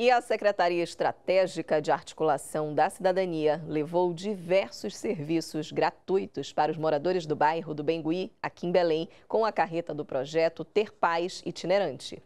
E a Secretaria Estratégica de Articulação da Cidadania levou diversos serviços gratuitos para os moradores do bairro do Bengui, aqui em Belém, com a carreta do projeto Ter Paz Itinerante.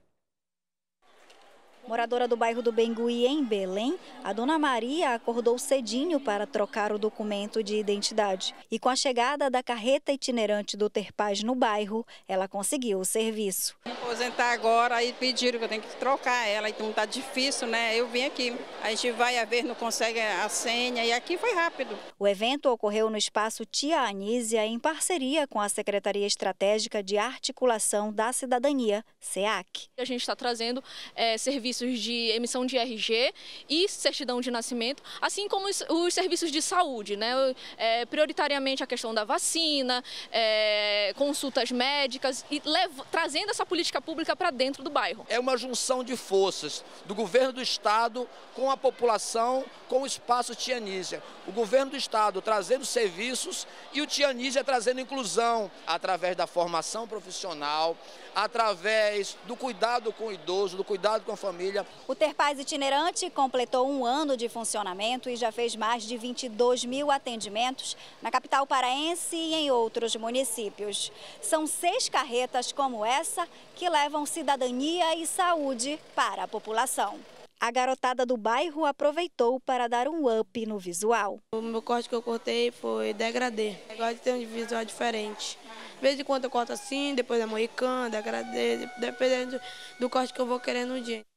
Moradora do bairro do Bengui, em Belém, a dona Maria acordou cedinho para trocar o documento de identidade. E com a chegada da carreta itinerante do Ter Paz no bairro, ela conseguiu o serviço aposentar agora, e pediram que eu tenho que trocar ela, então tá difícil, né? Eu vim aqui. A gente vai a ver, não consegue a senha, e aqui foi rápido. O evento ocorreu no espaço Tia Anísia, em parceria com a Secretaria Estratégica de Articulação da Cidadania, SEAC. A gente está trazendo é, serviços de emissão de RG e certidão de nascimento, assim como os, os serviços de saúde, né? É, prioritariamente a questão da vacina, é, consultas médicas, e levo, trazendo essa política pública para dentro do bairro. É uma junção de forças do governo do estado com a população, com o espaço Tianísia. O governo do estado trazendo serviços e o Tianísia trazendo inclusão através da formação profissional, através do cuidado com o idoso, do cuidado com a família. O Terpaz Itinerante completou um ano de funcionamento e já fez mais de 22 mil atendimentos na capital paraense e em outros municípios. São seis carretas como essa que levam cidadania e saúde para a população. A garotada do bairro aproveitou para dar um up no visual. O meu corte que eu cortei foi degradê. Eu é gosto de ter um visual diferente. De vez em quando eu corto assim, depois é moicano, degradê, dependendo do corte que eu vou querendo no dia.